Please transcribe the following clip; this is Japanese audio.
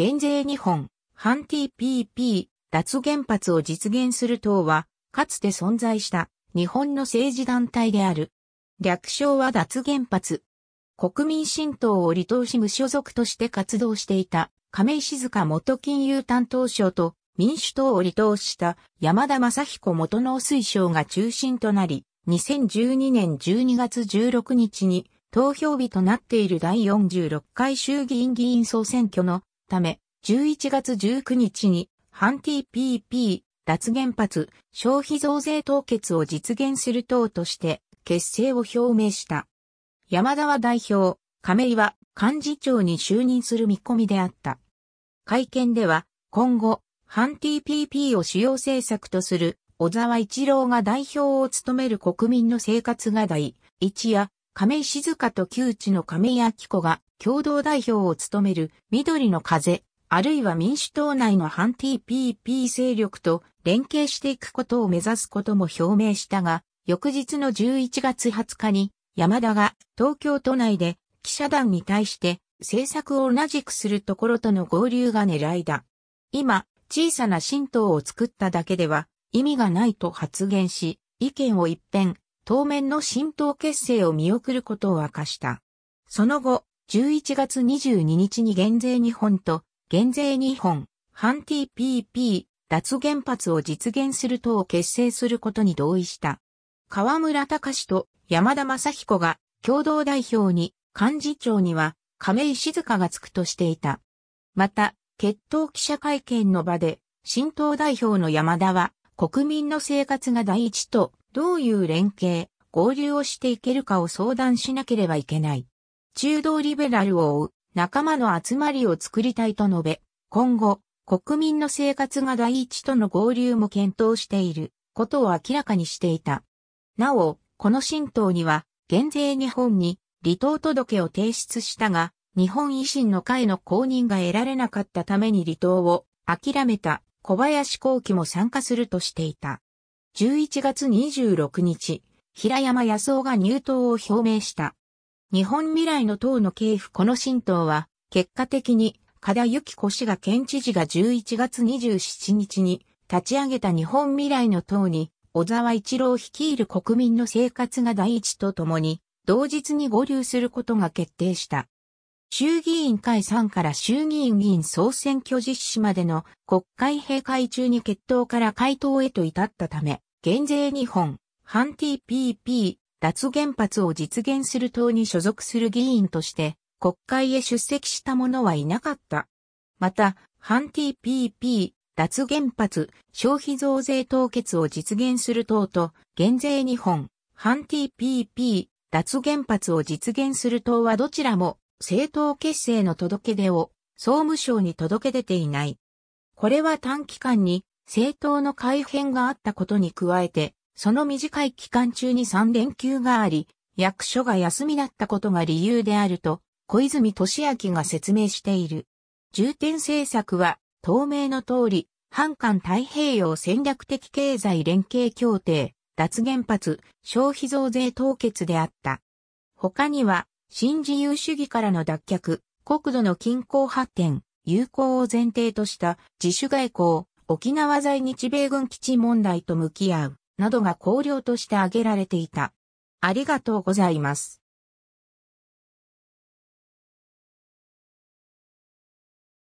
減税日本、反 TPP、脱原発を実現する党は、かつて存在した日本の政治団体である。略称は脱原発。国民新党を離党し無所属として活動していた亀井静香元金融担当省と民主党を離党した山田正彦元農水省が中心となり、2012年12月16日に投票日となっている第46回衆議院議員総選挙のため、11月19日に反 TPP 脱原発消費増税凍結を実現する党として結成を表明した。山田は代表、亀井は幹事長に就任する見込みであった。会見では今後、反 TPP を主要政策とする小沢一郎が代表を務める国民の生活が第一や亀井静香と旧知の亀井明子が共同代表を務める緑の風、あるいは民主党内の反 TPP 勢力と連携していくことを目指すことも表明したが、翌日の11月20日に山田が東京都内で記者団に対して政策を同じくするところとの合流が狙いだ。今、小さな新党を作っただけでは意味がないと発言し、意見を一変、当面の新党結成を見送ることを明かした。その後、11月22日に減税日本と減税日本、反 TPP、脱原発を実現する党を結成することに同意した。河村隆と山田正彦が共同代表に、幹事長には亀井静香がつくとしていた。また、決闘記者会見の場で、新党代表の山田は、国民の生活が第一と、どういう連携、合流をしていけるかを相談しなければいけない。中道リベラルを追う仲間の集まりを作りたいと述べ、今後、国民の生活が第一との合流も検討していることを明らかにしていた。なお、この新党には、減税日本に離党届を提出したが、日本維新の会の公認が得られなかったために離党を諦めた小林幸喜も参加するとしていた。11月26日、平山康夫が入党を表明した。日本未来の党の系譜この新党は、結果的に、加田幸子氏が県知事が11月27日に立ち上げた日本未来の党に、小沢一郎率いる国民の生活が第一とともに、同日に合流することが決定した。衆議院解散から衆議院議員総選挙実施までの国会閉会中に決闘から回答へと至ったため、減税日本、反 TPP、脱原発を実現する党に所属する議員として国会へ出席した者はいなかった。また、反 TPP、脱原発、消費増税凍結を実現する党と、減税日本、反 TPP、脱原発を実現する党はどちらも政党結成の届け出を総務省に届け出ていない。これは短期間に政党の改変があったことに加えて、その短い期間中に3連休があり、役所が休みだったことが理由であると、小泉敏明が説明している。重点政策は、透明の通り、反韓太平洋戦略的経済連携協定、脱原発、消費増税凍結であった。他には、新自由主義からの脱却、国土の均衡発展、友好を前提とした自主外交、沖縄在日米軍基地問題と向き合う。などが考慮として挙げられていた。ありがとうございます。